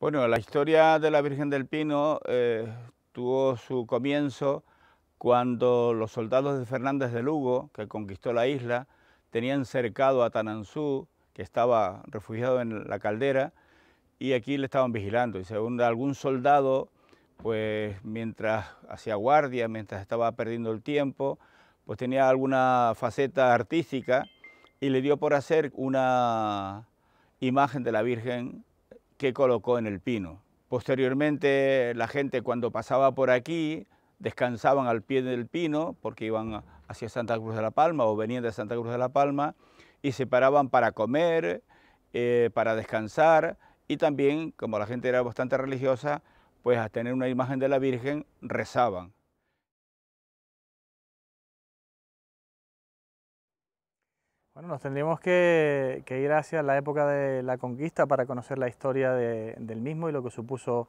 Bueno, la historia de la Virgen del Pino eh, tuvo su comienzo cuando los soldados de Fernández de Lugo, que conquistó la isla, tenían cercado a Tanansú, que estaba refugiado en la caldera, y aquí le estaban vigilando. Y según algún soldado, pues mientras hacía guardia, mientras estaba perdiendo el tiempo, pues tenía alguna faceta artística y le dio por hacer una imagen de la Virgen que colocó en el pino. Posteriormente la gente cuando pasaba por aquí descansaban al pie del pino porque iban hacia Santa Cruz de la Palma o venían de Santa Cruz de la Palma y se paraban para comer, eh, para descansar y también, como la gente era bastante religiosa, pues a tener una imagen de la Virgen rezaban. Bueno, nos tendríamos que, ir hacia la época de la conquista para conocer la historia del mismo y lo que supuso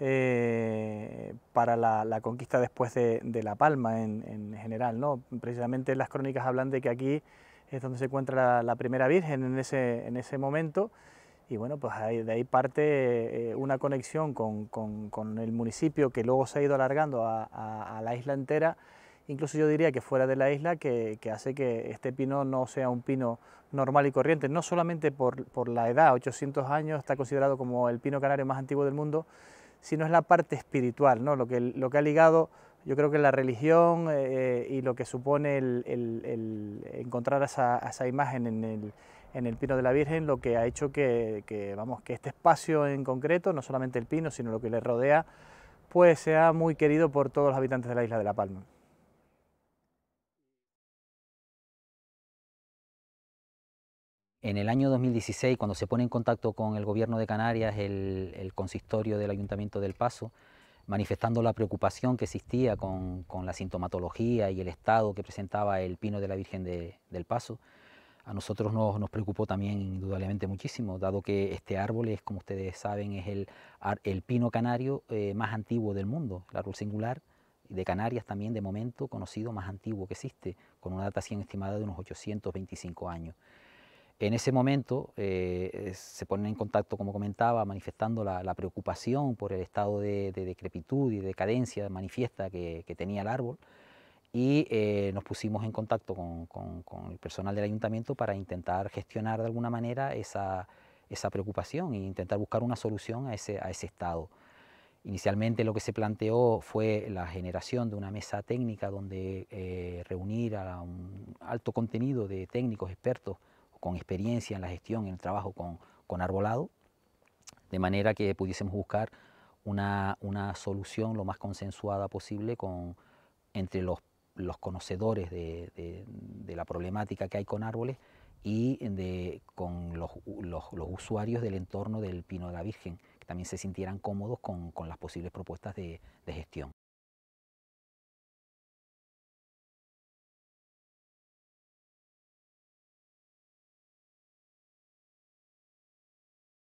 eh, para la, conquista después de, La Palma en, general. Precisamente las crónicas hablan de que aquí es donde se encuentra la, primera Virgen en ese, momento y bueno, pues de ahí parte eh, una conexión con, el municipio que luego se ha ido alargando a la isla entera incluso yo diría que fuera de la isla, que, hace que este pino no sea un pino normal y corriente, no solamente por, la edad, 800 años, está considerado como el pino canario más antiguo del mundo, sino es la parte espiritual, ¿no? lo, que, ha ligado yo creo que la religión eh, y lo que supone encontrar esa, imagen en el, pino de la Virgen, lo que ha hecho que, que este espacio en concreto, no solamente el pino, sino lo que le rodea, pues sea muy querido por todos los habitantes de la isla de La Palma. En el año 2016, cuando se pone en contacto con el gobierno de Canarias, el, consistorio del Ayuntamiento del Paso, manifestando la preocupación que existía con, la sintomatología y el estado que presentaba el pino de la Virgen del Paso, a nosotros nos, preocupó también indudablemente muchísimo, dado que este árbol es, como ustedes saben, es el, pino canario eh, más antiguo del mundo, el árbol singular de Canarias también de momento conocido más antiguo que existe, con una datación estimada de unos 825 años. En ese momento eh, se ponen en contacto, como comentaba, manifestando la, preocupación por el estado de, decrepitud y decadencia manifiesta que, tenía el árbol y eh, nos pusimos en contacto con, el personal del ayuntamiento para intentar gestionar de alguna manera esa, esa preocupación e intentar buscar una solución a ese, a ese estado. Inicialmente lo que se planteó fue la generación de una mesa técnica donde eh, reunir a un alto contenido de técnicos expertos con experiencia en la gestión, en el trabajo con, arbolado, de manera que pudiésemos buscar una, solución lo más consensuada posible con, entre los, conocedores de, la problemática que hay con árboles y con los, usuarios del entorno del Pino de la Virgen, que también se sintieran cómodos con, las posibles propuestas de gestión.